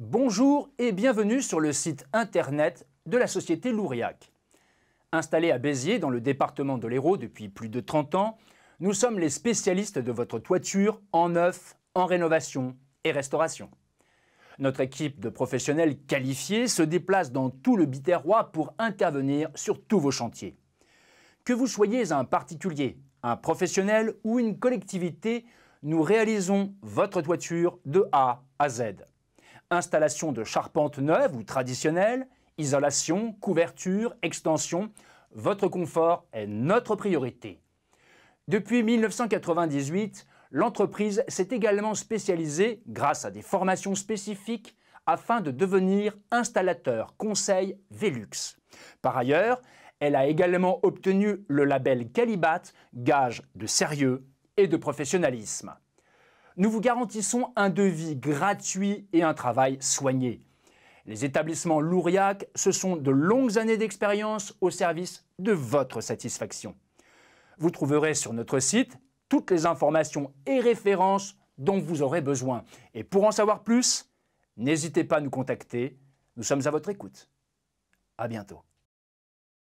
Bonjour et bienvenue sur le site internet de la société Louriac. Installée à Béziers, dans le département de l'Hérault depuis plus de 30 ans, nous sommes les spécialistes de votre toiture en neuf, en rénovation et restauration. Notre équipe de professionnels qualifiés se déplace dans tout le Biterrois pour intervenir sur tous vos chantiers. Que vous soyez un particulier, un professionnel ou une collectivité, nous réalisons votre toiture de A à Z installation de charpente neuve ou traditionnelle, isolation, couverture, extension, votre confort est notre priorité. Depuis 1998, l'entreprise s'est également spécialisée grâce à des formations spécifiques afin de devenir installateur conseil Velux. Par ailleurs, elle a également obtenu le label Calibat, gage de sérieux et de professionnalisme nous vous garantissons un devis gratuit et un travail soigné. Les établissements Louriac, ce sont de longues années d'expérience au service de votre satisfaction. Vous trouverez sur notre site toutes les informations et références dont vous aurez besoin. Et pour en savoir plus, n'hésitez pas à nous contacter. Nous sommes à votre écoute. À bientôt.